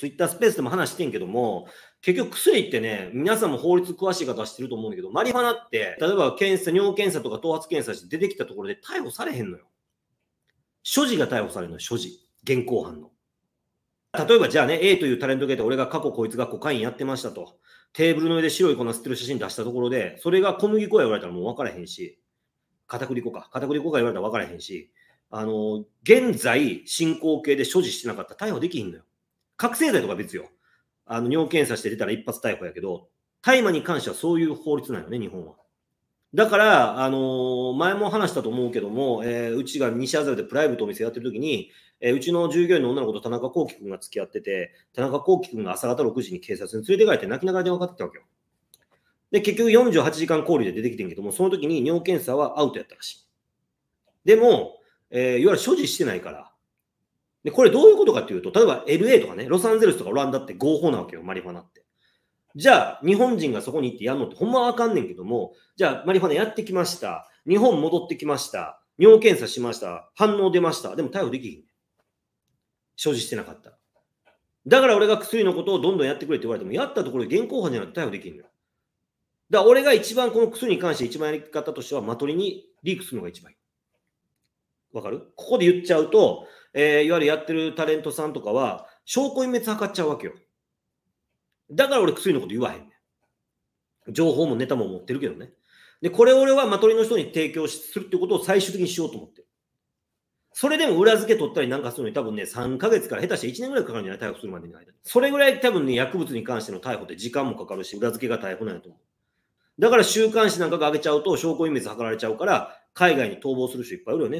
ツイッタースペースでも話してんけども、結局薬ってね、皆さんも法律詳しい方知ってると思うんだけど、マリファナって、例えば検査、尿検査とか頭髪検査して出てきたところで逮捕されへんのよ。所持が逮捕されるのよ、所持。現行犯の。例えばじゃあね、A というタレント系で俺が過去こいつがコカインやってましたと。テーブルの上で白い粉吸ってる写真出したところで、それが小麦粉や言われたらもう分からへんし、片栗粉か、片栗粉か言われたら分からへんし、あの、現在進行形で所持してなかったら逮捕できひんのよ。覚醒剤とか別よ。あの、尿検査して出たら一発逮捕やけど、大麻に関してはそういう法律なのよね、日本は。だから、あのー、前も話したと思うけども、えー、うちが西麻布でプライベートお店やってる時に、えー、うちの従業員の女の子と田中幸輝君が付き合ってて、田中幸輝君が朝方6時に警察に連れて帰って泣きながら電話かかってたわけよ。で、結局48時間交流で出てきてんけども、その時に尿検査はアウトやったらしい。でも、えー、いわゆる所持してないから、で、これどういうことかっていうと、例えば LA とかね、ロサンゼルスとかオランダって合法なわけよ、マリファナって。じゃあ、日本人がそこに行ってやんのってほんまわかんねんけども、じゃあ、マリファナやってきました。日本戻ってきました。尿検査しました。反応出ました。でも逮捕できひん。所持してなかった。だから俺が薬のことをどんどんやってくれって言われても、やったところで現行犯じゃなくて逮捕できひんだよ。だから俺が一番この薬に関して一番やり方としては、まとりにリークするのが一番いい。わかるここで言っちゃうと、えー、いわゆるやってるタレントさんとかは、証拠隠滅図っちゃうわけよ。だから俺薬のこと言わへんねん。情報もネタも持ってるけどね。で、これ俺はマトリの人に提供するってことを最終的にしようと思ってる。それでも裏付け取ったりなんかするのに多分ね、3ヶ月から下手して1年ぐらいかかるんじゃない逮捕するまでの間に。それぐらい多分ね、薬物に関しての逮捕って時間もかかるし、裏付けが逮捕なんやと思う。だから週刊誌なんかが上げちゃうと証拠隠滅図られちゃうから、海外に逃亡する人いっぱいいるよね。